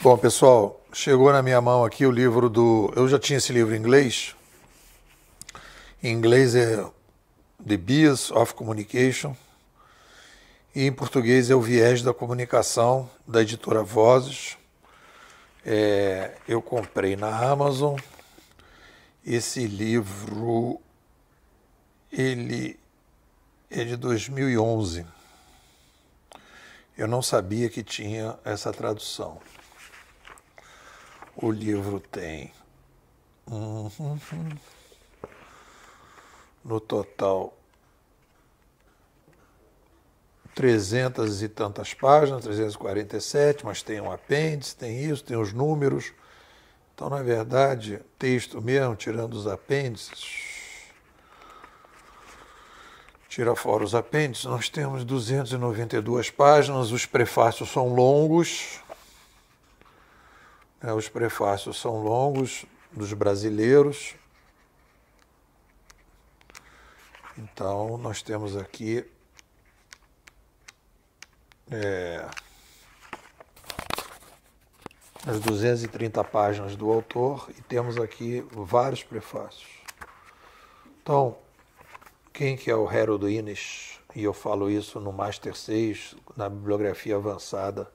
Bom, pessoal, chegou na minha mão aqui o livro do. Eu já tinha esse livro em inglês. Em inglês é The Bias of Communication. E em português é O Viés da Comunicação, da editora Vozes. É... eu comprei na Amazon. Esse livro. Ele é de 2011. Eu não sabia que tinha essa tradução o livro tem. No total, trezentas e tantas páginas, 347, mas tem um apêndice, tem isso, tem os números. Então, na verdade, texto mesmo, tirando os apêndices, tira fora os apêndices, nós temos 292 páginas, os prefácios são longos, é, os prefácios são longos, dos brasileiros. Então, nós temos aqui é, as 230 páginas do autor e temos aqui vários prefácios. Então, quem que é o Harold Innes? E eu falo isso no Master 6, na bibliografia avançada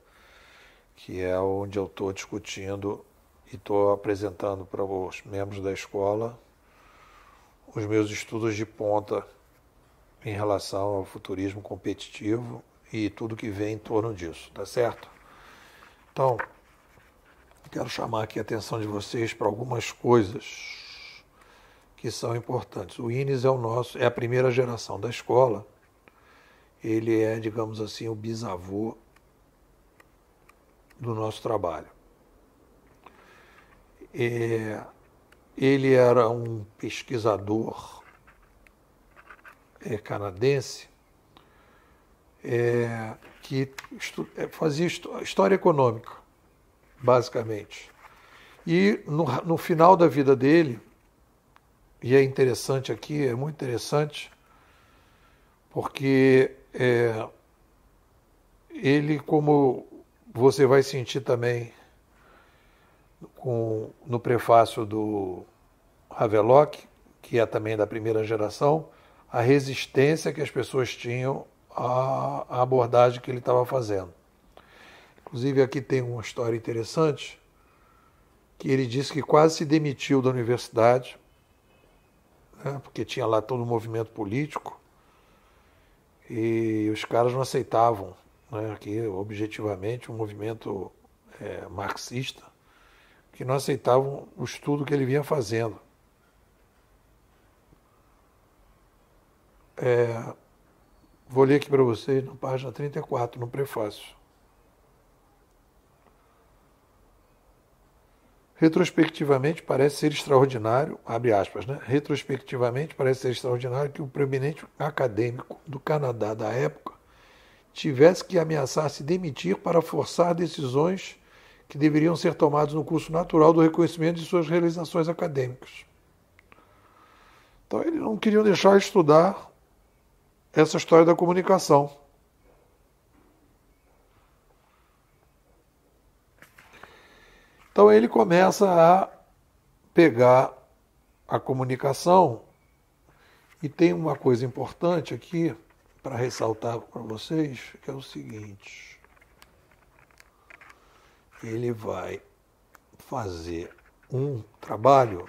que é onde eu estou discutindo e estou apresentando para os membros da escola os meus estudos de ponta em relação ao futurismo competitivo e tudo que vem em torno disso, tá certo? Então, quero chamar aqui a atenção de vocês para algumas coisas que são importantes. O INES é o nosso, é a primeira geração da escola. Ele é, digamos assim, o bisavô do nosso trabalho. É, ele era um pesquisador é, canadense é, que estu, é, fazia história econômica, basicamente. E no, no final da vida dele, e é interessante aqui, é muito interessante, porque é, ele, como você vai sentir também com, no prefácio do Havelock, que é também da primeira geração, a resistência que as pessoas tinham à, abordagem que ele estava fazendo. Inclusive, aqui tem uma história interessante, que ele disse que quase se demitiu da universidade, né, porque tinha lá todo o um movimento político, e os caras não aceitavam né, que objetivamente um movimento é, marxista, que não aceitavam o estudo que ele vinha fazendo. É, vou ler aqui para vocês na página 34, no prefácio. Retrospectivamente parece ser extraordinário, abre aspas, né? Retrospectivamente parece ser extraordinário que o preeminente acadêmico do Canadá da época tivesse que ameaçar se demitir para forçar decisões que deveriam ser tomadas no curso natural do reconhecimento de suas realizações acadêmicas. Então, ele não queria deixar estudar essa história da comunicação. Então, ele começa a pegar a comunicação e tem uma coisa importante aqui para ressaltar para vocês, que é o seguinte. Ele vai fazer um trabalho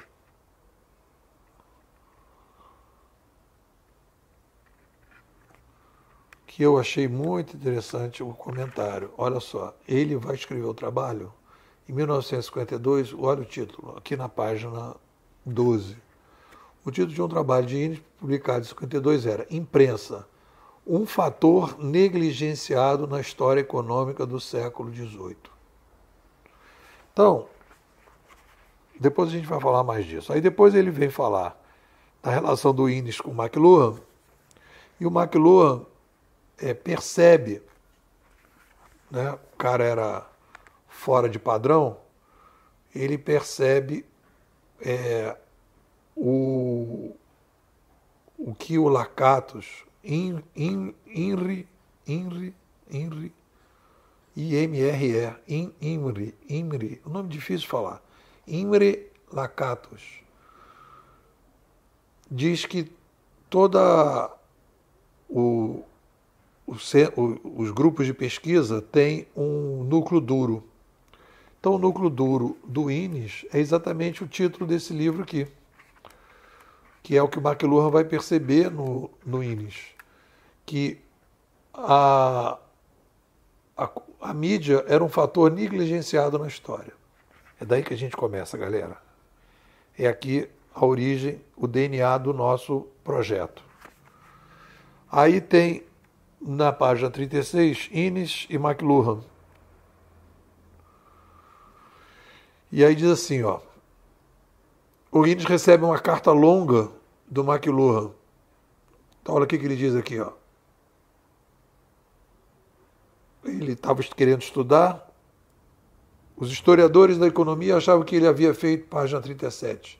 que eu achei muito interessante o comentário. Olha só, ele vai escrever o trabalho em 1952, olha o título, aqui na página 12. O título de um trabalho de Innes publicado em 1952 era Imprensa, um fator negligenciado na história econômica do século XVIII. Então, depois a gente vai falar mais disso. Aí depois ele vem falar da relação do Innes com o McLuhan, e o McLuhan é, percebe, né, o cara era fora de padrão, ele percebe é, o, o que o Lacatos INRI, INRI, INRI, R E, IMRI, IMRI, o nome difícil de falar, IMRE Lacatos, diz que toda o, o, os grupos de pesquisa têm um núcleo duro. Então, o núcleo duro do INES é exatamente o título desse livro aqui, que é o que o McLuhan vai perceber no, no INES que a, a, a mídia era um fator negligenciado na história. É daí que a gente começa, galera. É aqui a origem, o DNA do nosso projeto. Aí tem na página 36 Innes e McLuhan. E aí diz assim, ó. O Innes recebe uma carta longa do McLuhan. Então, olha o que, que ele diz aqui, ó ele estava querendo estudar. Os historiadores da economia achavam que ele havia feito, página 37,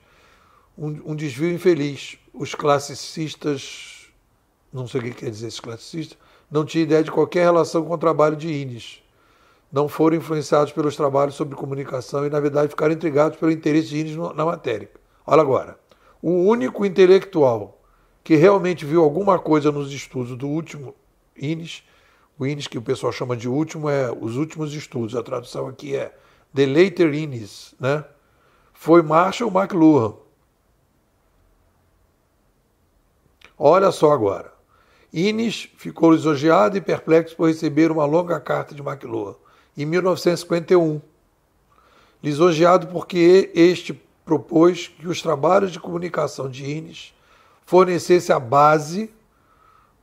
um, um desvio infeliz. Os classicistas, não sei o que quer dizer esses classicistas, não tinham ideia de qualquer relação com o trabalho de Innes. Não foram influenciados pelos trabalhos sobre comunicação e, na verdade, ficaram intrigados pelo interesse de Innes na matéria. Olha agora. O único intelectual que realmente viu alguma coisa nos estudos do último Innes o índice que o pessoal chama de último é os últimos estudos. A tradução aqui é The Later Innis, né? Foi Marshall McLuhan. Olha só agora. Innes ficou lisonjeado e perplexo por receber uma longa carta de McLuhan, em 1951. Lisonjeado porque este propôs que os trabalhos de comunicação de Innes fornecessem a base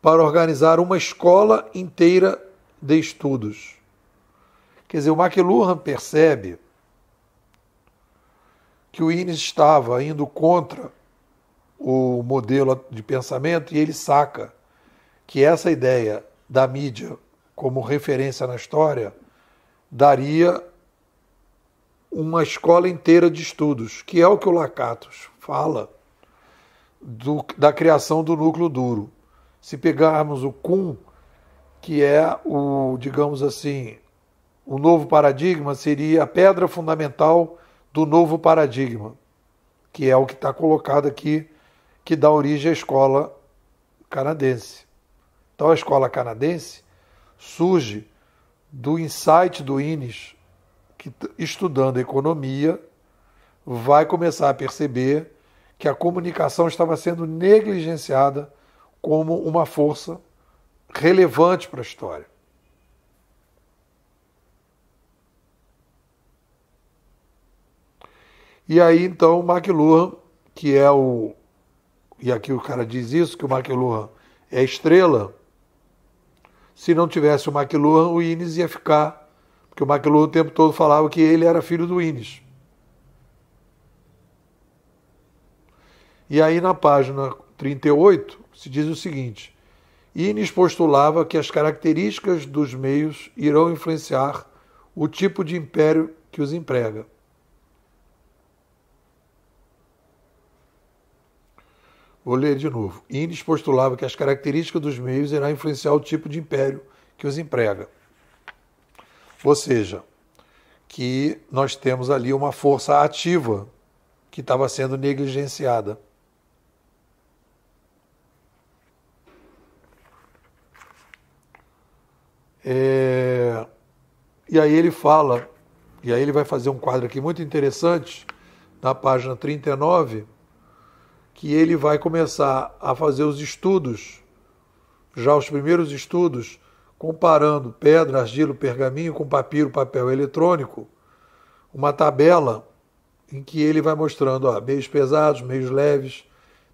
para organizar uma escola inteira de estudos. Quer dizer, o McLuhan percebe que o Innes estava indo contra o modelo de pensamento e ele saca que essa ideia da mídia como referência na história daria uma escola inteira de estudos, que é o que o Lacatos fala do, da criação do núcleo duro. Se pegarmos o Kuhn, que é o, digamos assim, o novo paradigma, seria a pedra fundamental do novo paradigma, que é o que está colocado aqui, que dá origem à escola canadense. Então, a escola canadense surge do insight do Innes, que estudando economia, vai começar a perceber que a comunicação estava sendo negligenciada como uma força relevante para a história. E aí então McLuhan, que é o e aqui o cara diz isso que o McLuhan é estrela. Se não tivesse o McLuhan, o Innes ia ficar, porque o McLuhan o tempo todo falava que ele era filho do Innes. E aí na página 38, se diz o seguinte: Innes postulava que as características dos meios irão influenciar o tipo de império que os emprega. Vou ler de novo. Innes postulava que as características dos meios irão influenciar o tipo de império que os emprega. Ou seja, que nós temos ali uma força ativa que estava sendo negligenciada. É... E aí ele fala, e aí ele vai fazer um quadro aqui muito interessante, na página 39, que ele vai começar a fazer os estudos, já os primeiros estudos, comparando pedra, argila, pergaminho com papiro, papel eletrônico, uma tabela em que ele vai mostrando ó, meios pesados, meios leves,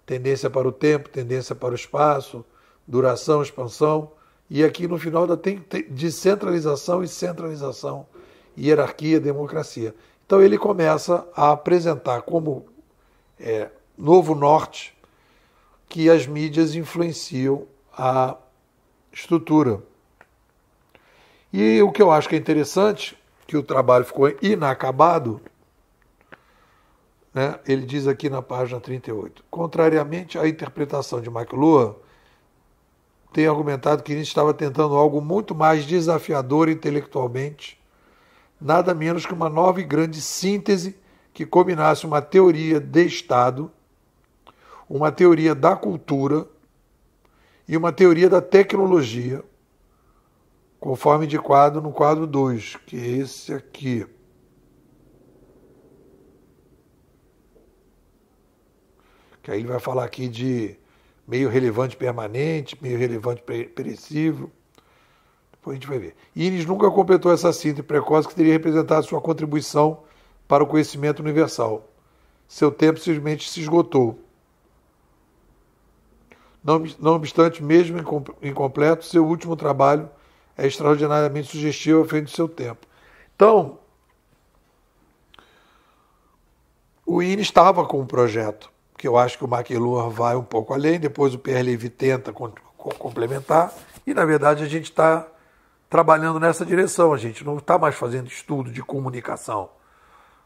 tendência para o tempo, tendência para o espaço, duração, expansão. E aqui no final ainda tem, descentralização e centralização, hierarquia, democracia. Então ele começa a apresentar como é, novo norte que as mídias influenciam a estrutura. E o que eu acho que é interessante, que o trabalho ficou inacabado, né? ele diz aqui na página 38, contrariamente à interpretação de McLuhan, tem argumentado que Nietzsche estava tentando algo muito mais desafiador intelectualmente, nada menos que uma nova e grande síntese que combinasse uma teoria de Estado, uma teoria da cultura e uma teoria da tecnologia, conforme de quadro no quadro 2, que é esse aqui. Que aí ele vai falar aqui de meio relevante permanente, meio relevante perecível. Depois a gente vai ver. Ines nunca completou essa síntese precoce que teria representado sua contribuição para o conhecimento universal. Seu tempo simplesmente se esgotou. Não, obstante, mesmo incompleto, seu último trabalho é extraordinariamente sugestivo à frente do seu tempo. Então, o INE estava com um projeto que eu acho que o McLuhan vai um pouco além, depois o PLV tenta complementar, e na verdade a gente está trabalhando nessa direção, a gente não está mais fazendo estudo de comunicação,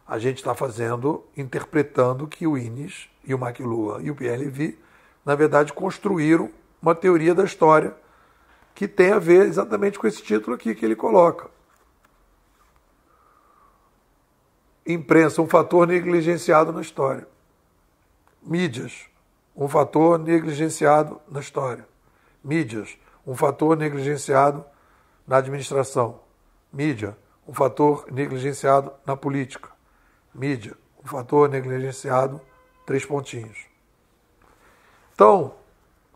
a gente está fazendo, interpretando que o Innes e o McLuhan e o PLV, na verdade, construíram uma teoria da história que tem a ver exatamente com esse título aqui que ele coloca. Imprensa, um fator negligenciado na história. Mídias, um fator negligenciado na história. Mídias, um fator negligenciado na administração. Mídia, um fator negligenciado na política. Mídia, um fator negligenciado, três pontinhos. Então,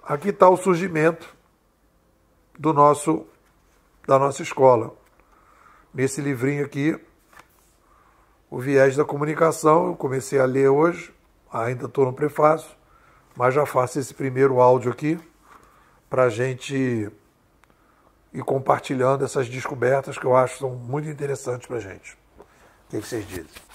aqui está o surgimento do nosso da nossa escola. Nesse livrinho aqui, O Viés da Comunicação, eu comecei a ler hoje, ainda estou no prefácio, mas já faço esse primeiro áudio aqui para a gente ir compartilhando essas descobertas que eu acho são muito interessantes para a gente. O que vocês dizem?